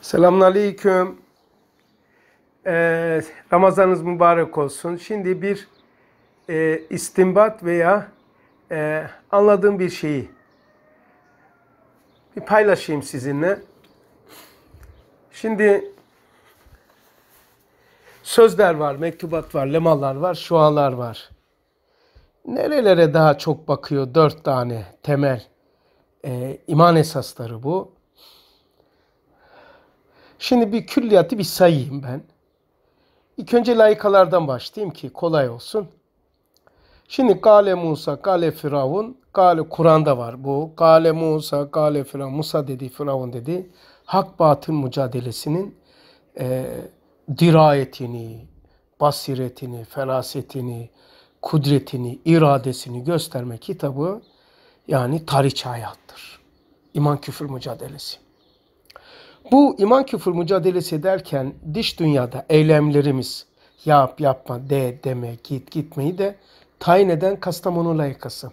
Selamun Ee, Ramazanınız mübarek olsun. Şimdi bir e, istimbat veya e, anladığım bir şeyi bir paylaşayım sizinle. Şimdi sözler var, mektubat var, lemalar var, şualar var. Nerelere daha çok bakıyor? Dört tane temel e, iman esasları bu. Şimdi bir külliyatı bir sayayım ben. İlk önce layıkalardan başlayayım ki kolay olsun. Şimdi Gale Musa, Gale Firavun, Gale Kur'an'da var bu. Gale Musa, Gale Firavun, Musa dedi, Firavun dedi. Hak batın mücadelesinin e, dirayetini, basiretini, ferasetini, kudretini, iradesini gösterme kitabı yani tarih hayattır. İman küfür mücadelesi. Bu iman küfür mücadelesi ederken dış dünyada eylemlerimiz yap yapma de deme git gitmeyi de tayin eden Kastamonu layıkası.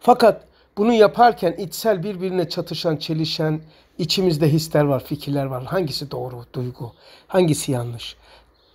Fakat bunu yaparken içsel birbirine çatışan, çelişen içimizde hisler var, fikirler var. Hangisi doğru, duygu, hangisi yanlış?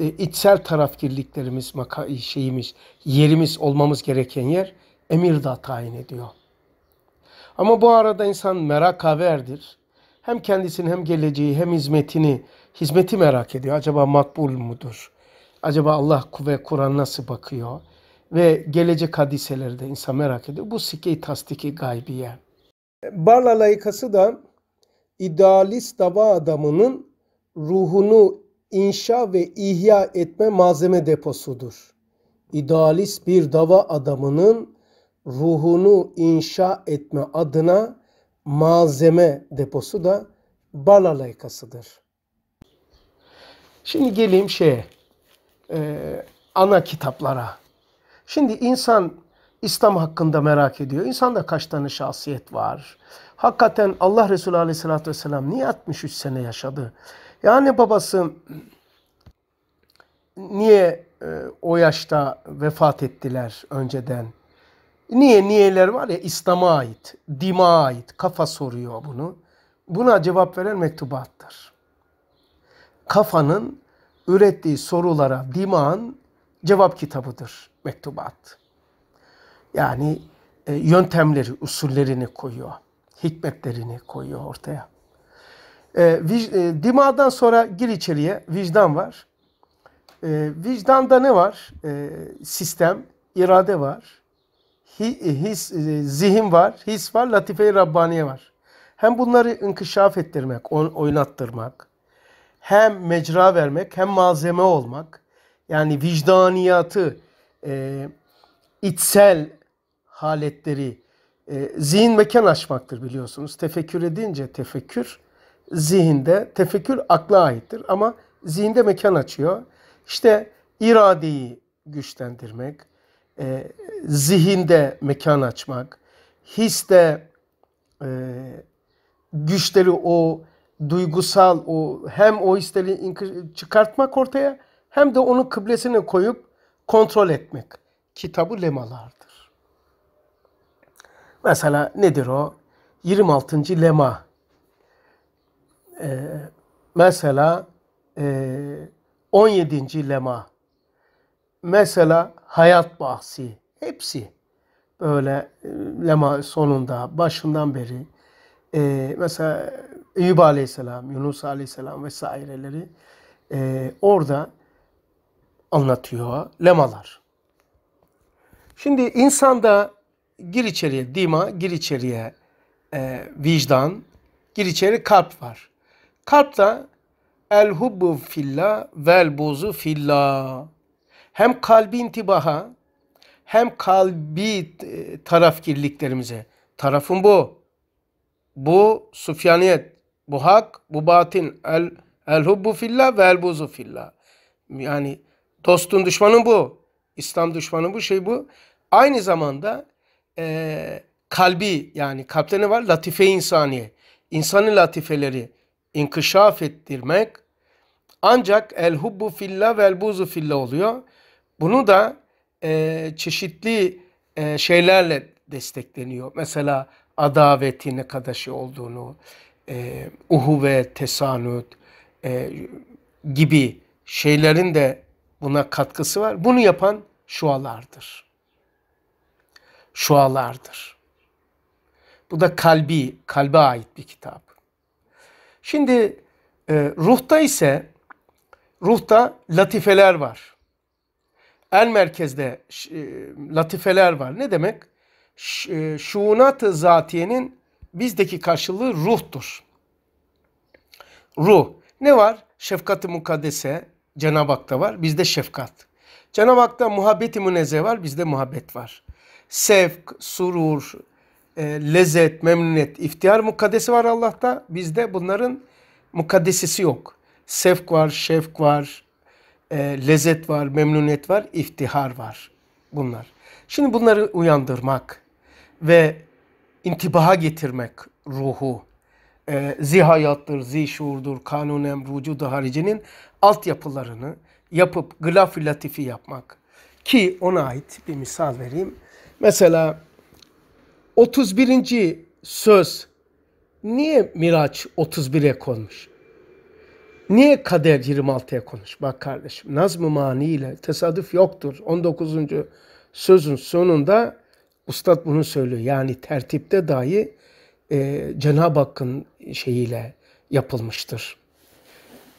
İçsel içsel tarafgirliklerimiz, maka şeyimiz, yerimiz olmamız gereken yer emir da tayin ediyor. Ama bu arada insan merak haberdir hem kendisini hem geleceği hem hizmetini, hizmeti merak ediyor. Acaba makbul mudur? Acaba Allah ve Kur'an nasıl bakıyor? Ve gelecek hadiseleri de insan merak ediyor. Bu sike tasdiki gaybiye. Barla layıkası da idealist dava adamının ruhunu inşa ve ihya etme malzeme deposudur. İdealist bir dava adamının ruhunu inşa etme adına malzeme deposu da balalaykasıdır. Şimdi geleyim şeye, e, ana kitaplara. Şimdi insan İslam hakkında merak ediyor. İnsanda kaç tane şahsiyet var? Hakikaten Allah Resulü Aleyhisselatü Vesselam niye 63 sene yaşadı? Yani babası niye e, o yaşta vefat ettiler önceden? Niye niyeler var ya İslam'a ait, dima ait. Kafa soruyor bunu. Buna cevap veren mektubattır. Kafanın ürettiği sorulara dimağın cevap kitabıdır mektubat. Yani e, yöntemleri, usullerini koyuyor. Hikmetlerini koyuyor ortaya. E, vic, e, dimağdan sonra gir içeriye vicdan var. E, vicdanda ne var? E, sistem, irade var his, e, zihin var, his var, latife-i Rabbaniye var. Hem bunları inkişaf ettirmek, oynattırmak, hem mecra vermek, hem malzeme olmak, yani vicdaniyatı, e, içsel haletleri, e, zihin mekan açmaktır biliyorsunuz. Tefekkür edince tefekkür zihinde, tefekkür akla aittir ama zihinde mekan açıyor. İşte iradeyi güçlendirmek, e, zihinde mekan açmak, hisde e, güçleri o duygusal o hem o hisleri çıkartmak ortaya hem de onun kıblesine koyup kontrol etmek. Kitabı lemalardır. Mesela nedir o? 26. lema. Ee, mesela e, 17. lema mesela hayat bahsi hepsi böyle e, lema sonunda başından beri e, mesela Eyüp Aleyhisselam, Yunus Aleyhisselam vesaireleri e, orada anlatıyor lemalar. Şimdi insanda gir içeriye dima, gir içeriye e, vicdan, gir içeri kalp var. Kalp da el hubbu filla vel buzu filla hem kalbi intibaha hem kalbi e, tarafgirliklerimize. Tarafın bu. Bu sufyaniyet, bu hak, bu batin. El, el hubbu fillah ve el buzu fillah. Yani dostun düşmanın bu. İslam düşmanı bu şey bu. Aynı zamanda e, kalbi yani kalpte ne var? Latife insaniye. İnsanı latifeleri inkışaf ettirmek ancak el hubbu fillah ve el buzu fillah oluyor. Bunu da e, çeşitli e, şeylerle destekleniyor. Mesela adavetin ne şey olduğunu, e, uhuve, tesanüt e, gibi şeylerin de buna katkısı var. Bunu yapan şualardır. Şualardır. Bu da kalbi, kalbe ait bir kitap. Şimdi e, ruhta ise ruhta latifeler var el merkezde e, latifeler var. Ne demek? Şuunat-ı e, zatiyenin bizdeki karşılığı ruhtur. Ruh. Ne var? Şefkat-ı mukaddese Cenab-ı Hak'ta var. Bizde şefkat. Cenab-ı Hak'ta muhabbeti münezze var. Bizde muhabbet var. Sevk, surur, e, lezzet, memnuniyet, iftihar mukaddesi var Allah'ta. Bizde bunların mukaddesisi yok. Sevk var, şefk var, e, lezzet var, memnuniyet var, iftihar var bunlar. Şimdi bunları uyandırmak ve intibaha getirmek ruhu, e, ee, zihayattır, zişuurdur, kanunem, emrucu da haricinin altyapılarını yapıp glaf latifi yapmak. Ki ona ait bir misal vereyim. Mesela 31. söz niye Miraç 31'e konmuş? Niye kader 26'ya konuş? Bak kardeşim nazm-ı maniyle tesadüf yoktur. 19. sözün sonunda Ustad bunu söylüyor. Yani tertipte dahi e, Cenab-ı Hakk'ın şeyiyle yapılmıştır.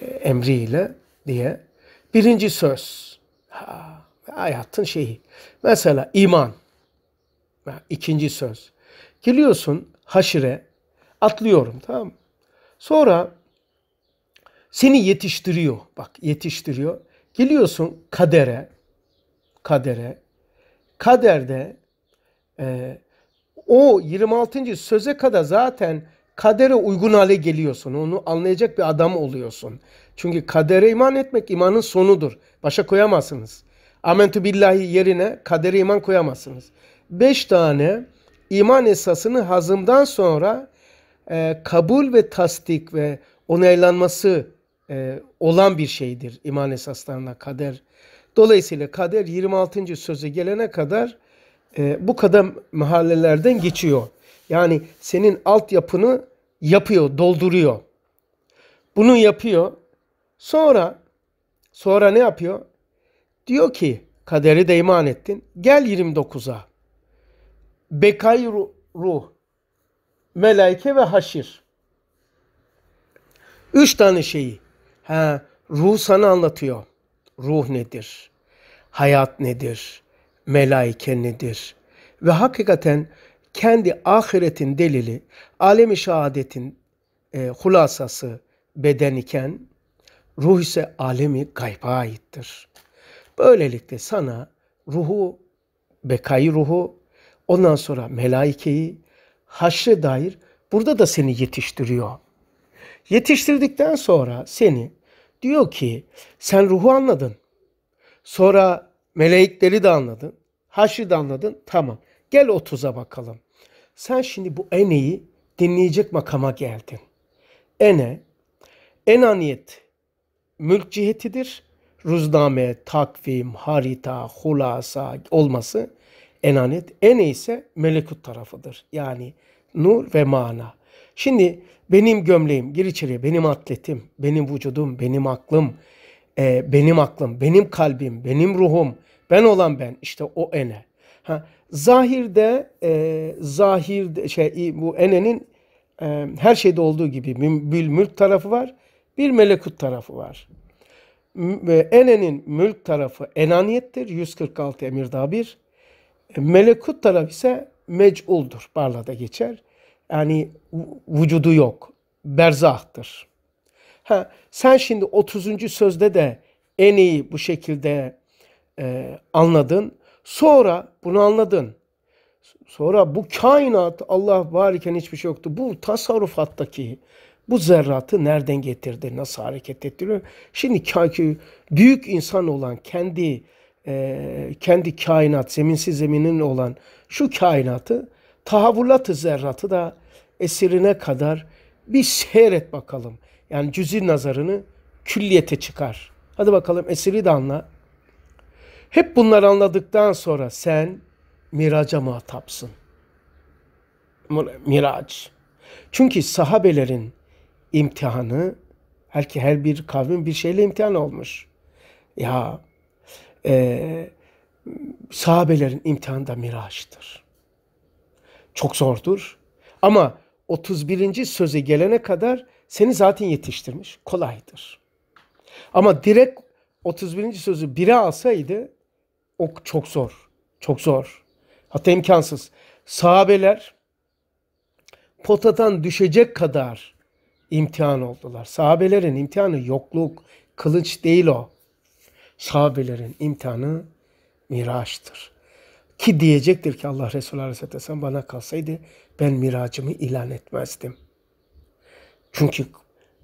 E, emriyle diye. Birinci söz. Ha, hayatın şeyi. Mesela iman. Ha, ikinci söz. Geliyorsun haşire. Atlıyorum tamam mı? Sonra seni yetiştiriyor. Bak yetiştiriyor. Geliyorsun kadere, kadere. Kaderde e, o 26. söze kadar zaten kadere uygun hale geliyorsun. Onu anlayacak bir adam oluyorsun. Çünkü kadere iman etmek imanın sonudur. Başa koyamazsınız. Amentü billahi yerine kadere iman koyamazsınız. Beş tane iman esasını hazımdan sonra e, kabul ve tasdik ve onaylanması e, olan bir şeydir iman esaslarına kader. Dolayısıyla kader 26. söze gelene kadar e, bu kadar mahallelerden geçiyor. Yani senin altyapını yapıyor, dolduruyor. Bunu yapıyor. Sonra sonra ne yapıyor? Diyor ki kaderi de iman ettin. Gel 29'a. Bekay ruh, melaike ve haşir. Üç tane şeyi He, ruh sana anlatıyor. Ruh nedir? Hayat nedir? Melaike nedir? Ve hakikaten kendi ahiretin delili, alemi şehadetin e, hulasası beden iken, ruh ise alemi gayba aittir. Böylelikle sana ruhu, bekayı ruhu, ondan sonra melaikeyi, haşre dair burada da seni yetiştiriyor. Yetiştirdikten sonra seni diyor ki sen ruhu anladın. Sonra melekleri de anladın. Haşrı da anladın. Tamam. Gel 30'a bakalım. Sen şimdi bu eneyi dinleyecek makama geldin. Ene, enaniyet mülk cihetidir. Ruzname, takvim, harita, hulasa olması enaniyet. Ene ise melekut tarafıdır. Yani nur ve mana. Şimdi benim gömleğim gir içeri, Benim atletim, benim vücudum, benim aklım, e, benim aklım, benim kalbim, benim ruhum, ben olan ben işte o ene. Ha, zahirde e, zahir şey bu enenin e, her şeyde olduğu gibi bir mülk tarafı var, bir melekut tarafı var. E, enenin mülk tarafı enaniyettir. 146 emirda bir. E, melekut tarafı ise mec'uldur. Barla'da geçer yani vücudu yok. Berzahtır. Ha, sen şimdi 30. sözde de en iyi bu şekilde e, anladın. Sonra bunu anladın. Sonra bu kainat Allah varken hiçbir şey yoktu. Bu tasarrufattaki bu zerratı nereden getirdi, nasıl hareket ettiriyor? Şimdi kaki, büyük insan olan kendi e, kendi kainat, zeminsiz zeminin olan şu kainatı tahavvulat-ı zerratı da esirine kadar bir seyret bakalım. Yani cüzi nazarını külliyete çıkar. Hadi bakalım esiri de anla. Hep bunlar anladıktan sonra sen miraca muhatapsın. Miraç. Çünkü sahabelerin imtihanı her, her bir kavmin bir şeyle imtihan olmuş. Ya e, sahabelerin imtihanı da miraçtır çok zordur. Ama 31. söze gelene kadar seni zaten yetiştirmiş. Kolaydır. Ama direkt 31. sözü 1'e alsaydı o çok zor. Çok zor. Hatta imkansız. Sahabeler potadan düşecek kadar imtihan oldular. Sahabelerin imtihanı yokluk, kılıç değil o. Sahabelerin imtihanı miraçtır. Ki diyecektir ki Allah Resulü Aleyhisselatü Vesselam bana kalsaydı ben miracımı ilan etmezdim. Çünkü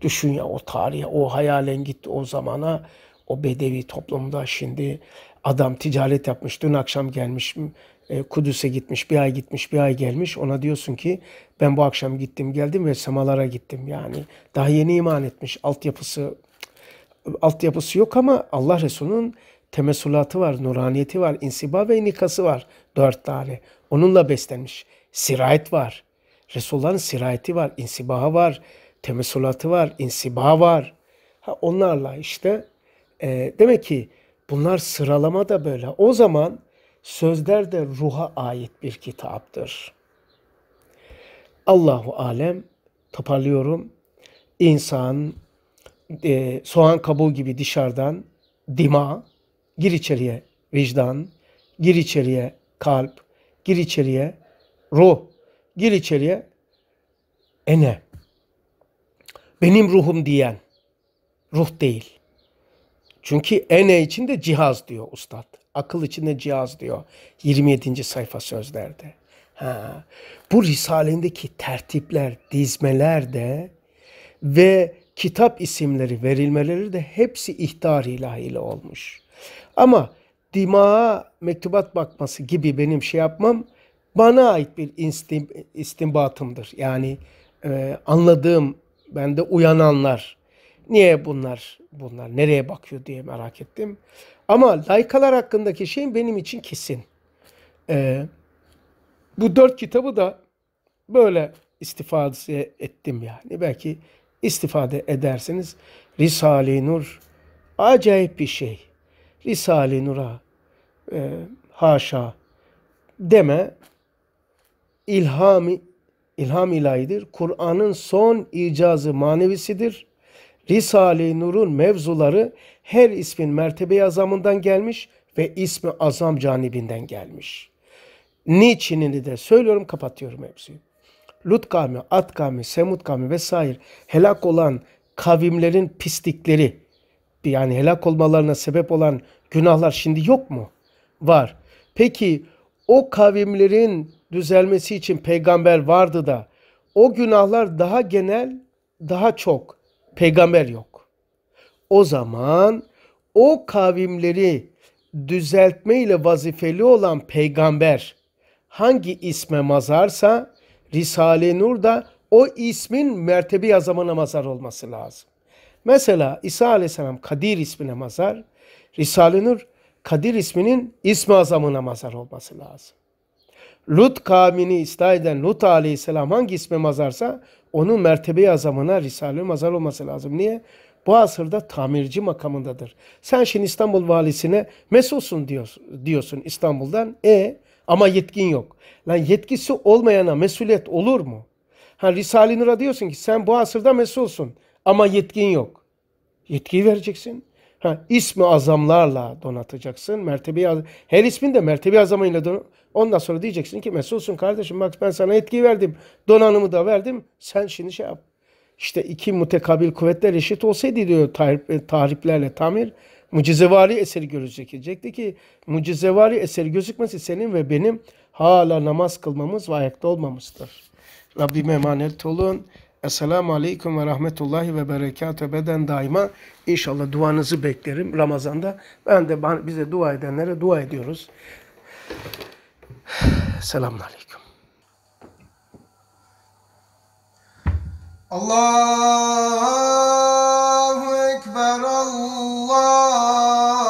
düşün ya o tarihe, o hayalen gitti o zamana, o bedevi toplumda şimdi adam ticaret yapmış, dün akşam gelmiş, e, Kudüs'e gitmiş, bir ay gitmiş, bir ay gelmiş. Ona diyorsun ki ben bu akşam gittim geldim ve semalara gittim. Yani daha yeni iman etmiş. Altyapısı altyapısı yok ama Allah Resulü'nün temessulatı var, nuraniyeti var, insiba ve nikası var. Dört tane. Onunla beslenmiş. Sirayet var. Resulullah'ın sirayeti var, insibaha var, temessulatı var, insiba var. Ha, onlarla işte e, demek ki bunlar sıralama da böyle. O zaman sözler de ruha ait bir kitaptır. Allahu alem toparlıyorum. İnsan e, soğan kabuğu gibi dışarıdan dima Gir içeriye vicdan, gir içeriye kalp, gir içeriye ruh, gir içeriye ene. Benim ruhum diyen ruh değil. Çünkü ene içinde cihaz diyor ustad. Akıl içinde cihaz diyor. 27. sayfa sözlerde. Ha. Bu risalendeki tertipler, dizmeler de ve kitap isimleri verilmeleri de hepsi ihtar ilahiyle olmuş. Ama dimağa mektubat bakması gibi benim şey yapmam bana ait bir istim, istimbatımdır. Yani e, anladığım bende uyananlar niye bunlar bunlar nereye bakıyor diye merak ettim. Ama laykalar hakkındaki şeyim benim için kesin. E, bu dört kitabı da böyle istifade ettim yani. Belki istifade edersiniz Risale-i Nur acayip bir şey. Risale-i Nur'a e, haşa deme ilhami ilham ilahidir. Kur'an'ın son icazı manevisidir. Risale-i Nur'un mevzuları her ismin mertebe azamından gelmiş ve ismi azam canibinden gelmiş. Niçinini de söylüyorum kapatıyorum hepsini. Lut kavmi, At kavmi, Semud kavmi vesaire helak olan kavimlerin pislikleri yani helak olmalarına sebep olan günahlar şimdi yok mu? Var. Peki o kavimlerin düzelmesi için peygamber vardı da o günahlar daha genel, daha çok. Peygamber yok. O zaman o kavimleri düzeltmeyle vazifeli olan peygamber hangi isme mazarsa Risale-i Nur da o ismin mertebi yazamana mazar olması lazım. Mesela İsa aleyhisselam Kadir ismine mazar, Risale-i Nur Kadir isminin ismi azamına mazar olması lazım. Lut kavmini ıslah eden Lut aleyhisselam hangi isme mazarsa onun mertebe azamına Risale-i mazar olması lazım. Niye? Bu asırda tamirci makamındadır. Sen şimdi İstanbul valisine mesulsun diyorsun, diyorsun İstanbul'dan. E ama yetkin yok. Lan yetkisi olmayana mesuliyet olur mu? Ha Risale-i Nur'a diyorsun ki sen bu asırda mesulsun. Ama yetkin yok. Yetkiyi vereceksin. Ha, ismi azamlarla donatacaksın. Mertebeyi, her ismin de mertebe azamıyla don Ondan sonra diyeceksin ki mesulsun kardeşim bak ben sana yetkiyi verdim. Donanımı da verdim. Sen şimdi şey yap. İşte iki mutekabil kuvvetler eşit olsaydı diyor tahrip, e, tahriplerle tamir. Mucizevari eseri gözükecekti ki mucizevari eseri gözükmesi senin ve benim hala namaz kılmamız ve ayakta olmamızdır. Rabbime emanet olun. Esselamu Aleyküm ve Rahmetullahi ve Berekatü beden daima. inşallah duanızı beklerim Ramazan'da. Ben de bize dua edenlere dua ediyoruz. Selamun Aleyküm. Allahu Ekber Allah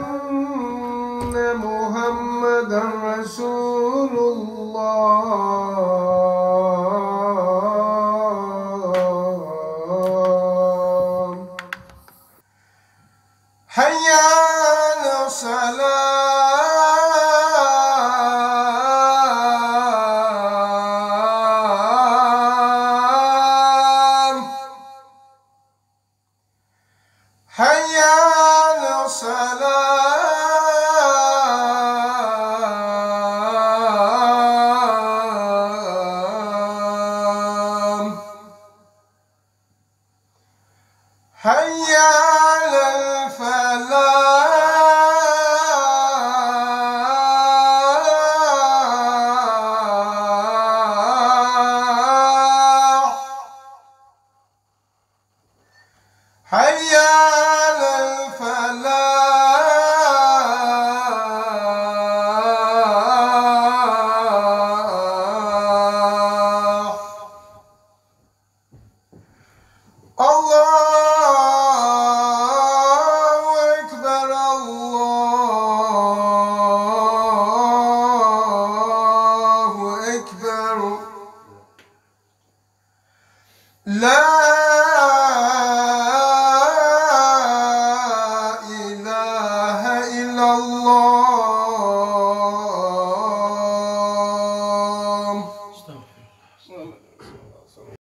أن محمدا رسول الله